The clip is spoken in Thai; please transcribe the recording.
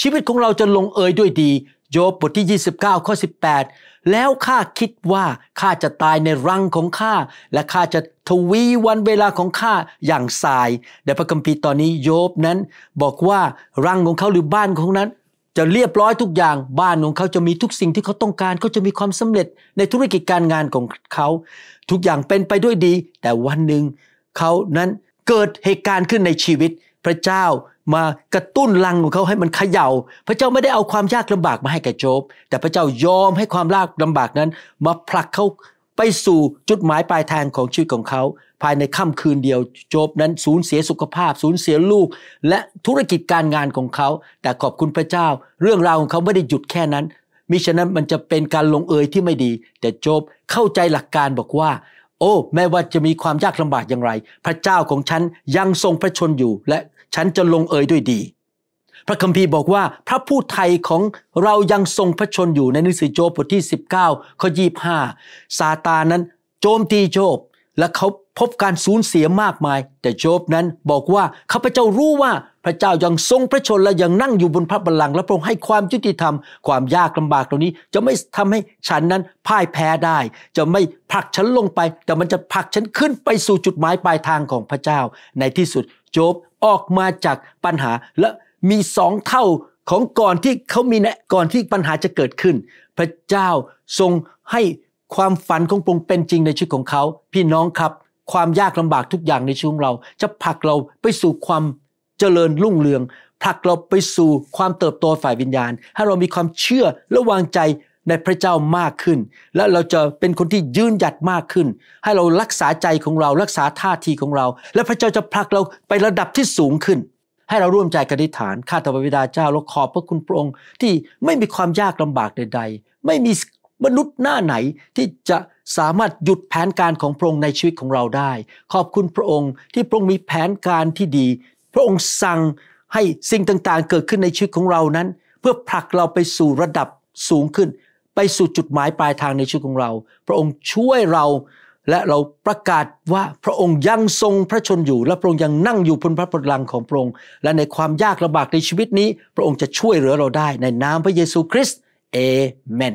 ชีวิตของเราจะลงเอยด้วยดี โยบบทที่ 29ข้อ18 แล้วข้าคิดว่าข้าจะตายในรังของข้าและข้าจะทวีวันเวลาของข้าอย่างสายในพระคัมภีร์ตอนนี้โยบนั้น บอกว่ารังของเขาหรือบ้านของนั้น จะเรียบร้อยทุกอย่างบ้านของเขาจะมีทุกสิ่งที่เขาต้องการเขาจะมีความสำเร็จในธุรกิจการงานของเขา ทุกอย่างเป็นไปด้วยดี แต่วันหนึ่งเขานั้นเกิดเหตุการณ์ขึ้นในชีวิตพระเจ้ามากระตุ้นลังของเขาให้มันเขยา่าพระเจ้าไม่ได้เอาความยากลำบากมาให้แก่โจบ แต่พระเจ้ายอมให้ความลากลำบากนั้นมาผลักเขาไปสู่จุดหมายปลายทางของชีวิตของเขาภายในค่ำคืนเดียว โจบนั้นสูญเสียสุขภาพ สูญเสียลูก และธุรกิจการงานของเขาแต่ขอบคุณพระเจ้า เรื่องราวของเขาไม่ได้หยุดแค่นั้น มิฉะนั้นมันจะเป็นการลงเอยที่ไม่ดี แต่โจบเข้าใจหลักการบอกว่าโอ้ แม้ว่าจะมีความยากลำบากอย่างไร พระเจ้าของฉันยังทรงพระชนอยู่และฉันจะลงเอยด้วยดี พระคัมภีร์บอกว่า พระผู้ไทยของเรายังทรงพระชนอยู่ในหนังสือโจบบทที่ 19ข้อ25ซาตานนั้น โจมตีโจบ และเขาพบการสูญเสียมากมาย แต่โจบนั้นบอกว่าข้าพเจ้ารู้ว่าพระเจ้ายังทรงพระชนและยังนั่งอยู่บนพระบัลลังก์และพระองค์ให้ความยุติธรรมความยากลำบากเหล่านี้ จะไม่ทำให้ฉันนั้นพ่ายแพ้ได้ จะไม่ผลักฉันลงไป แต่มันจะผลักฉันขึ้นไปสู่จุดหมายปลายทางของพระเจ้าในที่สุดโจบออกมาจากปัญหาและมีสองเท่าของก่อนที่เขามีนะก่อนที่ปัญหาจะเกิดขึ้น พระเจ้าทรงให้ความฝันของปรุงเป็นจริงในชีวิตของเขาพี่น้องครับ ความยากลำบากทุกอย่างในชีวิตของเรา จะผลักเราไปสู่ความเจริญรุ่งเรืองผลักเราไปสู่ความเติบโตฝ่ายวิญญาณให้เรามีความเชื่อและวางใจในพระเจ้ามากขึ้น และเราจะเป็นคนที่ยืนหยัดมากขึ้น ให้เรารักษาใจของเรารักษาท่าทีของเรา และพระเจ้าจะผลักเราไประดับที่สูงขึ้น ให้เราร่วมใจกันอธิษฐาน ข้าแต่พระบิดาเจ้าเราขอบพระคุณพระองค์ที่ไม่มีความยากลำบากใดๆ ไม่มีมนุษย์หน้าไหนที่จะสามารถหยุดแผนการของพระองค์ในชีวิตของเราได้ ขอบคุณพระองค์ที่พระองค์มีแผนการที่ดี พระองค์สั่งให้สิ่งต่างๆเกิดขึ้นในชีวิตของเรานั้น เพื่อผลักเราไปสู่ระดับสูงขึ้นไปสู่จุดหมายปลายทางในชีวิตของเรา พระองค์ช่วยเรา และเราประกาศว่าพระองค์ยังทรงพระชนอยู่ และพระองค์ยังนั่งอยู่บนพระพลังของพระองค์ และในความยากลำบากในชีวิตนี้ พระองค์จะช่วยเหลือเราได้ ในนามพระเยซูคริสต์เอเมน